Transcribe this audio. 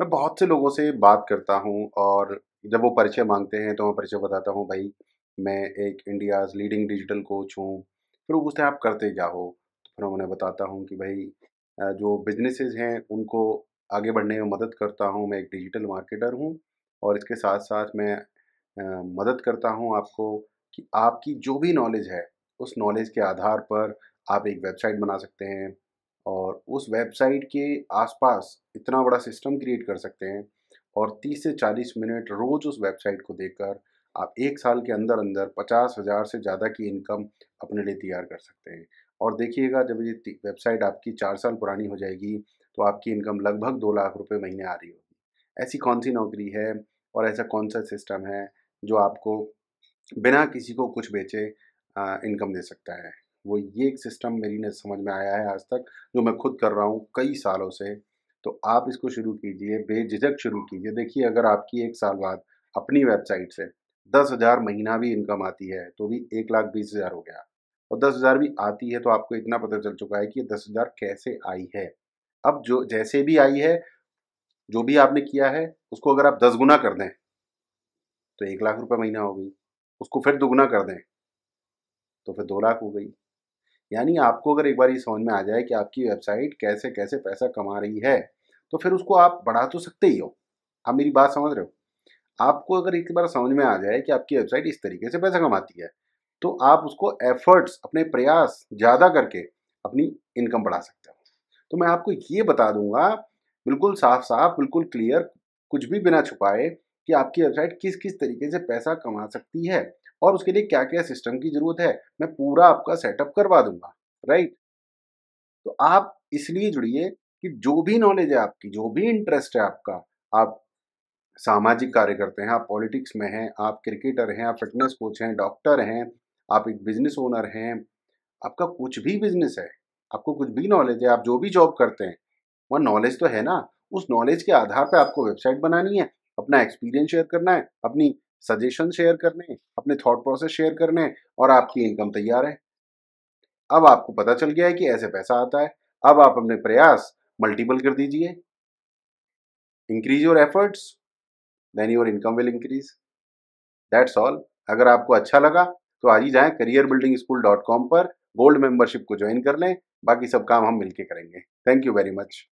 मैं बहुत से लोगों से बात करता हूँ और जब वो परिचय मांगते हैं तो मैं परिचय बताता हूँ भाई मैं एक इंडियाज़ लीडिंग डिजिटल कोच हूँ फिर वो पूछते हैं आप करते क्या हो तो फिर मैं उन्हें बताता हूँ कि भाई जो बिजनेसेस हैं उनको आगे बढ़ने में मदद करता हूँ मैं एक डिजिटल मार्केटर हूँ और इसके साथ साथ मैं मदद करता हूँ आपको कि आपकी जो भी नॉलेज है उस नॉलेज के आधार पर आप एक वेबसाइट बना सकते हैं और उस वेबसाइट के आसपास इतना बड़ा सिस्टम क्रिएट कर सकते हैं और 30 से 40 मिनट रोज़ उस वेबसाइट को देखकर आप एक साल के अंदर अंदर पचास हज़ार से ज़्यादा की इनकम अपने लिए तैयार कर सकते हैं और देखिएगा जब ये वेबसाइट आपकी चार साल पुरानी हो जाएगी तो आपकी इनकम लगभग दो लाख रुपये महीने आ रही होगी ऐसी कौन सी नौकरी है और ऐसा कौन सा सिस्टम है जो आपको बिना किसी को कुछ बेचे इनकम दे सकता है वो ये एक सिस्टम मेरी ने समझ में आया है आज तक जो मैं खुद कर रहा हूँ कई सालों से तो आप इसको शुरू कीजिए बेझिझक शुरू कीजिए देखिए अगर आपकी एक साल बाद अपनी वेबसाइट से दस हज़ार महीना भी इनकम आती है तो भी एक लाख बीस हज़ार हो गया और दस हज़ार भी आती है तो आपको इतना पता चल चुका है कि दस हज़ार कैसे आई है अब जो जैसे भी आई है जो भी आपने किया है उसको अगर आप दस गुना कर दें तो एक लाख रुपये महीना हो गई उसको फिर दोगुना कर दें तो फिर दो लाख हो गई यानी आपको अगर एक बार ये समझ में आ जाए कि आपकी वेबसाइट कैसे कैसे पैसा कमा रही है तो फिर उसको आप बढ़ा तो सकते ही हो आप मेरी बात समझ रहे हो आपको अगर एक बार समझ में आ जाए कि आपकी वेबसाइट इस तरीके से पैसा कमाती है तो आप उसको एफर्ट्स अपने प्रयास ज़्यादा करके अपनी इनकम बढ़ा सकते हो तो मैं आपको ये बता दूंगा बिल्कुल साफ साफ बिल्कुल क्लियर कुछ भी बिना छुपाए कि आपकी वेबसाइट किस किस तरीके से पैसा कमा सकती है और उसके लिए क्या क्या सिस्टम की ज़रूरत है मैं पूरा आपका सेटअप करवा दूंगा राइट तो आप इसलिए जुड़िए कि जो भी नॉलेज है आपकी जो भी इंटरेस्ट है आपका आप सामाजिक कार्य करते हैं आप पॉलिटिक्स में हैं आप क्रिकेटर हैं आप फिटनेस कोच हैं डॉक्टर हैं आप एक बिजनेस ओनर हैं आपका कुछ भी बिजनेस है आपको कुछ भी नॉलेज है आप जो भी जॉब करते हैं वह नॉलेज तो है ना उस नॉलेज के आधार पर आपको वेबसाइट बनानी है अपना एक्सपीरियंस शेयर करना है अपनी सजेशन शेयर करने अपने थॉट प्रोसेस शेयर करने और आपकी इनकम तैयार है अब आपको पता चल गया है कि ऐसे पैसा आता है अब आप अपने प्रयास मल्टीपल कर दीजिए increase your efforts then your income will increase that's all अगर आपको अच्छा लगा तो आज ही जाएं career building school dot com पर गोल्ड मेंबरशिप को ज्वाइन कर लें बाकी सब काम हम मिलके करेंगे थैंक यू वेरी मच